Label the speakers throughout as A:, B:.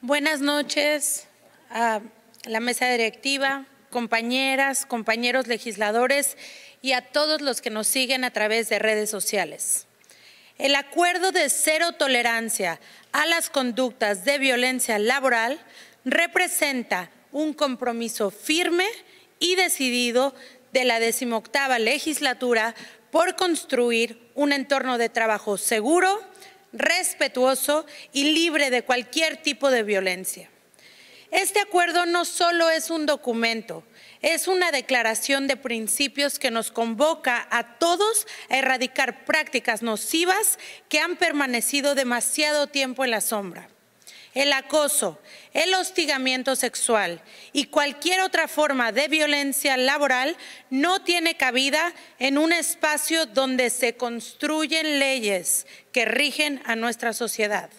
A: Buenas noches a la mesa directiva, compañeras, compañeros legisladores y a todos los que nos siguen a través de redes sociales. El acuerdo de cero tolerancia a las conductas de violencia laboral representa un compromiso firme y decidido de la decimoctava legislatura por construir un entorno de trabajo seguro, respetuoso y libre de cualquier tipo de violencia. Este acuerdo no solo es un documento, es una declaración de principios que nos convoca a todos a erradicar prácticas nocivas que han permanecido demasiado tiempo en la sombra el acoso, el hostigamiento sexual y cualquier otra forma de violencia laboral no tiene cabida en un espacio donde se construyen leyes que rigen a nuestra sociedad.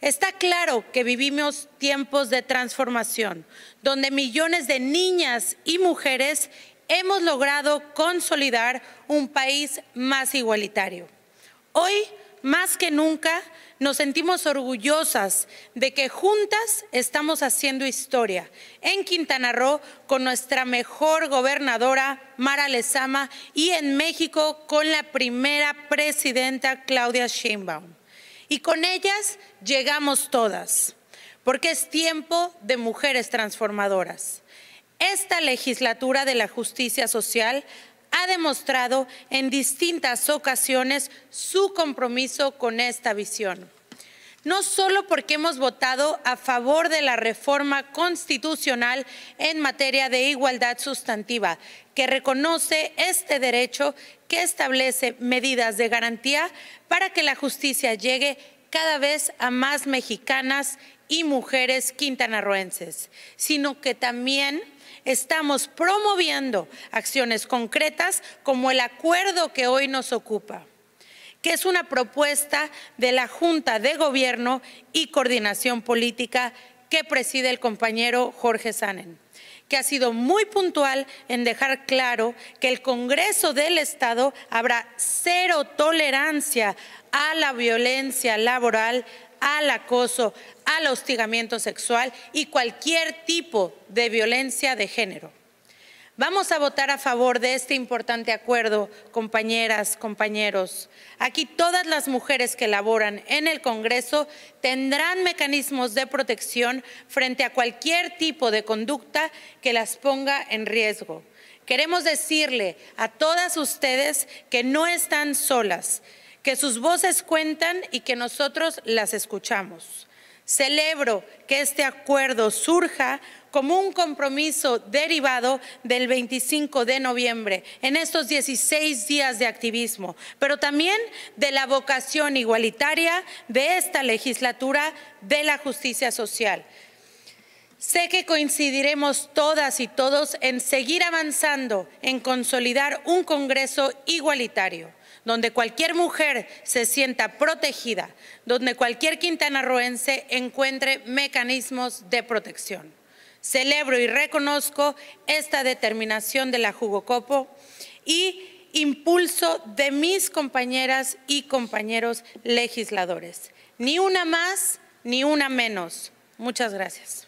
A: Está claro que vivimos tiempos de transformación, donde millones de niñas y mujeres hemos logrado consolidar un país más igualitario. Hoy más que nunca nos sentimos orgullosas de que juntas estamos haciendo historia en Quintana Roo con nuestra mejor gobernadora Mara Lezama y en México con la primera presidenta Claudia Sheinbaum. Y con ellas llegamos todas, porque es tiempo de mujeres transformadoras. Esta legislatura de la justicia social ha demostrado en distintas ocasiones su compromiso con esta visión. No solo porque hemos votado a favor de la reforma constitucional en materia de igualdad sustantiva, que reconoce este derecho, que establece medidas de garantía para que la justicia llegue cada vez a más mexicanas y mujeres quintanarroenses, sino que también estamos promoviendo acciones concretas como el acuerdo que hoy nos ocupa, que es una propuesta de la Junta de Gobierno y Coordinación Política que preside el compañero Jorge Sanen que ha sido muy puntual en dejar claro que el Congreso del Estado habrá cero tolerancia a la violencia laboral, al acoso, al hostigamiento sexual y cualquier tipo de violencia de género. Vamos a votar a favor de este importante acuerdo, compañeras, compañeros. Aquí todas las mujeres que laboran en el Congreso tendrán mecanismos de protección frente a cualquier tipo de conducta que las ponga en riesgo. Queremos decirle a todas ustedes que no están solas que sus voces cuentan y que nosotros las escuchamos. Celebro que este acuerdo surja como un compromiso derivado del 25 de noviembre, en estos 16 días de activismo, pero también de la vocación igualitaria de esta legislatura de la justicia social. Sé que coincidiremos todas y todos en seguir avanzando en consolidar un Congreso igualitario, donde cualquier mujer se sienta protegida, donde cualquier quintanarroense encuentre mecanismos de protección. Celebro y reconozco esta determinación de la Jugocopo y impulso de mis compañeras y compañeros legisladores. Ni una más, ni una menos. Muchas gracias.